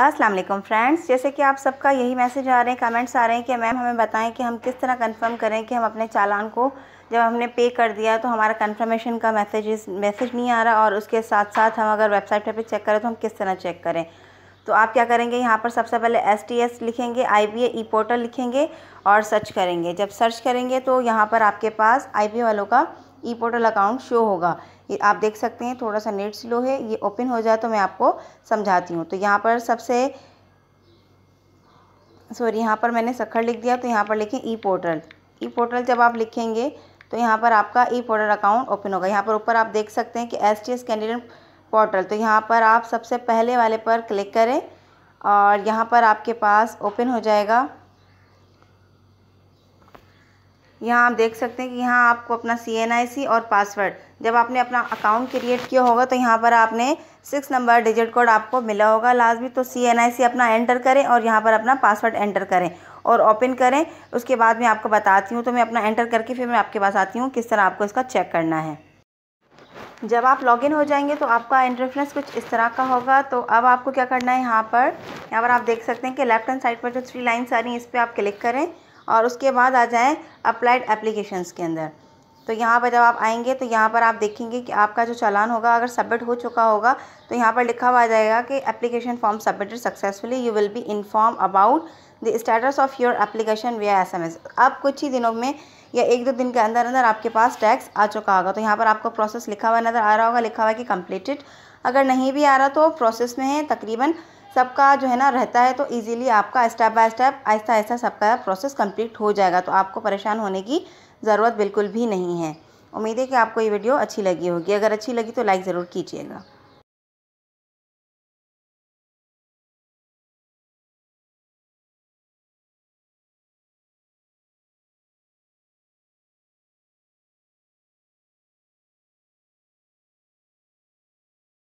अस्सलाम वालेकुम फ्रेंड्स जैसे कि आप सबका यही मैसेज आ रहे हैं कमेंट्स आ रहे हैं कि मैम हमें बताएं कि हम किस तरह कंफर्म करें कि हम अपने चालान को जब हमने पे कर दिया तो हमारा कंफर्मेशन का मैसेज मैसेज नहीं आ रहा और उसके साथ साथ हम अगर वेबसाइट पर चेक करें तो हम किस तरह चेक करें तो आप क्या करेंगे यहाँ पर सबसे पहले एस टी एस लिखेंगे आई बी ई पोर्टल लिखेंगे और सर्च करेंगे जब सर्च करेंगे तो यहाँ पर आपके पास आई वालों का ई पोर्टल अकाउंट शो होगा ये आप देख सकते हैं थोड़ा सा नेट स्लो है ये ओपन हो जाए तो मैं आपको समझाती हूँ तो यहाँ पर सबसे सॉरी यहाँ पर मैंने सखर लिख दिया तो यहाँ पर लिखें ई पोर्टल ई पोर्टल जब आप लिखेंगे तो यहाँ पर आपका ई पोर्टल अकाउंट ओपन होगा यहाँ पर ऊपर आप देख सकते हैं कि S T S candidate portal तो यहाँ पर आप सबसे पहले वाले पर क्लिक करें और यहाँ पर आपके पास ओपन हो जाएगा यहाँ आप देख सकते हैं कि यहाँ आपको अपना सी और पासवर्ड जब आपने अपना अकाउंट क्रिएट किया होगा तो यहाँ पर आपने सिक्स नंबर डिजिट कोड आपको मिला होगा लाजमी तो सी अपना एंटर करें और यहाँ पर अपना पासवर्ड एंटर करें और ओपन करें उसके बाद मैं आपको बताती हूँ तो मैं अपना एंटर करके फिर मैं आपके पास आती हूँ किस तरह आपको इसका चेक करना है जब आप लॉगिन हो जाएंगे तो आपका इंटरफेस कुछ इस तरह का होगा तो अब आपको क्या करना है यहाँ पर यहाँ पर आप देख सकते हैं कि लेफ्ट हैंड साइड पर जो थ्री लाइन्स आ रही हैं इस पर आप क्लिक करें और उसके बाद आ जाएँ अप्लाइड एप्लीकेशंस के अंदर तो यहाँ पर जब आप आएंगे तो यहाँ पर आप देखेंगे कि आपका जो चालान होगा अगर सबमिट हो चुका होगा तो यहाँ पर लिखा हुआ जाएगा कि application form submitted successfully you will be informed about the status of your application via S M S अब कुछ ही दिनों में या एक दो दिन के अंदर अंदर आपके पास टैक्स आ चुका होगा तो यहाँ पर आपको प्रोसेस लिखा हुआ नज़र आ रहा होगा लिखा हुआ है कि कम्प्लीटेड अगर नहीं भी आ रहा तो प्रोसेस में है तकरीबन सबका जो है ना रहता है तो ईज़िली आपका स्टेप बाय स्टेप आहिस्ता आहिस्ता सबका प्रोसेस कंप्लीट हो जाएगा तो आपको परेशान होने की ज़रूरत बिल्कुल भी नहीं है उम्मीद है कि आपको ये वीडियो अच्छी लगी होगी अगर अच्छी लगी तो लाइक ज़रूर कीजिएगा